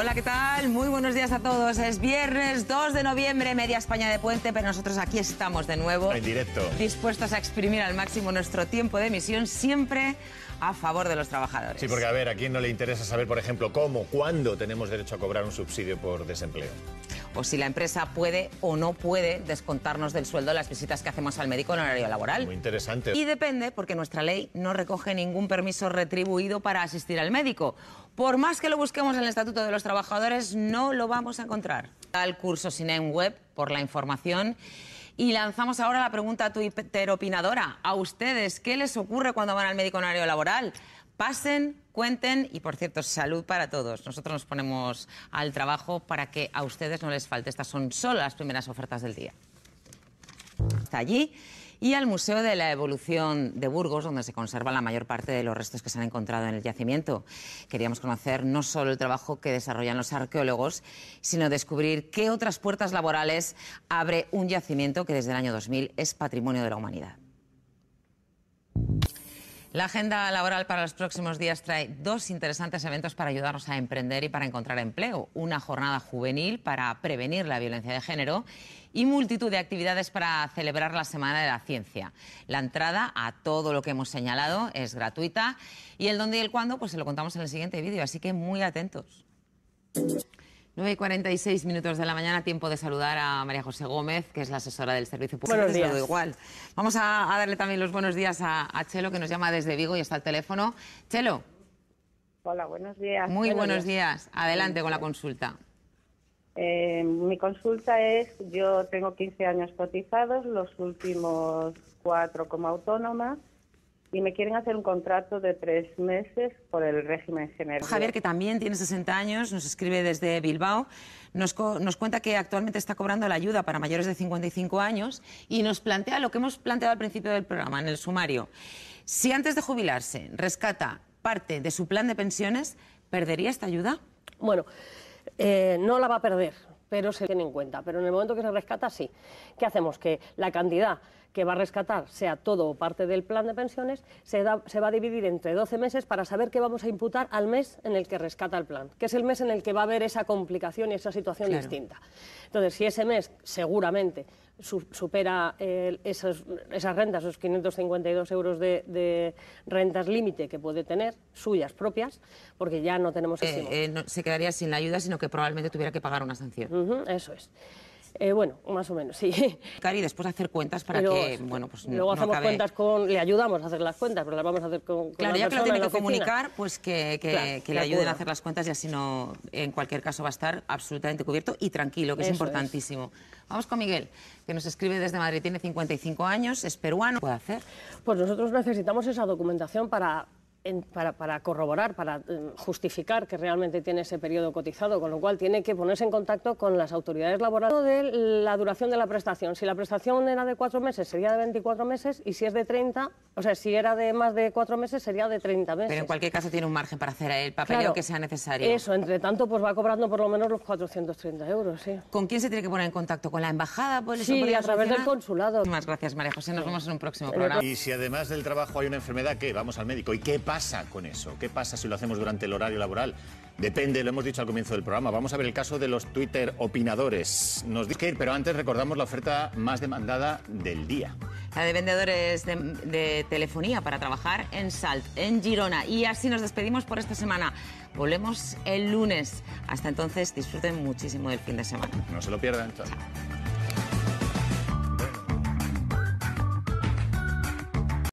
Hola, ¿qué tal? Muy buenos días a todos. Es viernes 2 de noviembre, media España de puente, pero nosotros aquí estamos de nuevo. En directo. Dispuestos a exprimir al máximo nuestro tiempo de emisión, siempre a favor de los trabajadores. Sí, porque a ver, ¿a quién no le interesa saber, por ejemplo, cómo, cuándo tenemos derecho a cobrar un subsidio por desempleo? o si la empresa puede o no puede descontarnos del sueldo las visitas que hacemos al médico en horario laboral. Muy interesante. Y depende, porque nuestra ley no recoge ningún permiso retribuido para asistir al médico. Por más que lo busquemos en el Estatuto de los Trabajadores, no lo vamos a encontrar. Al curso en Web por la información. Y lanzamos ahora la pregunta a tu opinadora. ¿A ustedes qué les ocurre cuando van al médico en horario laboral? pasen, cuenten y, por cierto, salud para todos. Nosotros nos ponemos al trabajo para que a ustedes no les falte. Estas son solo las primeras ofertas del día. Está allí y al Museo de la Evolución de Burgos, donde se conserva la mayor parte de los restos que se han encontrado en el yacimiento. Queríamos conocer no solo el trabajo que desarrollan los arqueólogos, sino descubrir qué otras puertas laborales abre un yacimiento que desde el año 2000 es patrimonio de la humanidad. La agenda laboral para los próximos días trae dos interesantes eventos para ayudarnos a emprender y para encontrar empleo. Una jornada juvenil para prevenir la violencia de género y multitud de actividades para celebrar la Semana de la Ciencia. La entrada a todo lo que hemos señalado es gratuita y el dónde y el cuándo pues se lo contamos en el siguiente vídeo, así que muy atentos. 9 y 46 minutos de la mañana, tiempo de saludar a María José Gómez, que es la asesora del Servicio Público. Buenos días. igual. Vamos a, darle también los buenos días a, Chelo, que nos llama desde Vigo y está al teléfono. Chelo. Hola, buenos días. Muy buenos, días. Adelante con la consulta. Eh, mi consulta es, yo tengo 15 años cotizados, los últimos cuatro como autónoma y me quieren hacer un contrato de tres meses por el régimen general. Javier, que también tiene 60 años, nos escribe desde Bilbao, nos, nos, cuenta que actualmente está cobrando la ayuda para mayores de 55 años y nos plantea lo que hemos planteado al principio del programa, en el sumario. Si antes de jubilarse rescata parte de su plan de pensiones, ¿perdería esta ayuda? Bueno, eh, no la va a perder pero se tiene en cuenta. Pero en el momento que se rescata, sí. ¿Qué hacemos? Que la cantidad que va a rescatar sea todo o parte del plan de pensiones, se, va a dividir entre 12 meses para saber qué vamos a imputar al mes en el que rescata el plan, que es el mes en el que va a haber esa complicación y esa situación distinta. Entonces, si ese mes seguramente supera eh, esas, esas, rentas, esos 552 euros de, rentas límite que puede tener, suyas propias, porque ya no tenemos... Eh, eh se quedaría sin la ayuda, sino que probablemente tuviera que pagar una sanción. eso es. Eh, bueno, más o menos, sí. Y después hacer cuentas para que, bueno, pues Luego hacemos cuentas con... Le ayudamos a hacer las cuentas, pero las vamos a hacer con, con Claro, ya que lo tiene que comunicar, pues que, le ayuden a hacer las cuentas y así no... En cualquier caso va a estar absolutamente cubierto y tranquilo, que es importantísimo. Vamos con Miguel, que nos escribe desde Madrid. Tiene 55 años, es peruano. ¿Qué puede hacer? Pues nosotros necesitamos esa documentación para para, corroborar, para em, justificar que realmente tiene ese periodo cotizado, con lo cual tiene que ponerse en contacto con las autoridades laborales de la duración de la prestación. Si la prestación era de cuatro meses, sería de 24 meses, y si es de 30, o sea, si era de más de cuatro meses, sería de 30 meses. Pero en cualquier caso tiene un margen para hacer el papel que sea necesario. Eso, entre tanto, pues va cobrando por lo menos los 430 euros, ¿Con quién se tiene que poner en contacto? ¿Con la embajada? Por sí, a través del consulado. Muchas gracias, María José. Nos vemos en un próximo eh, programa. Y si además del trabajo hay una enfermedad, ¿qué? Vamos al médico. ¿Y qué pasa con eso? ¿Qué pasa si lo hacemos durante el horario laboral? Depende, lo hemos dicho al comienzo del programa. Vamos a ver el caso de los Twitter opinadores. Nos dice que pero antes recordamos la oferta más demandada del día. La de vendedores de, telefonía para trabajar en Salt, en Girona. Y así nos despedimos por esta semana. Volvemos el lunes. Hasta entonces, disfruten muchísimo del fin de semana. No se lo pierdan.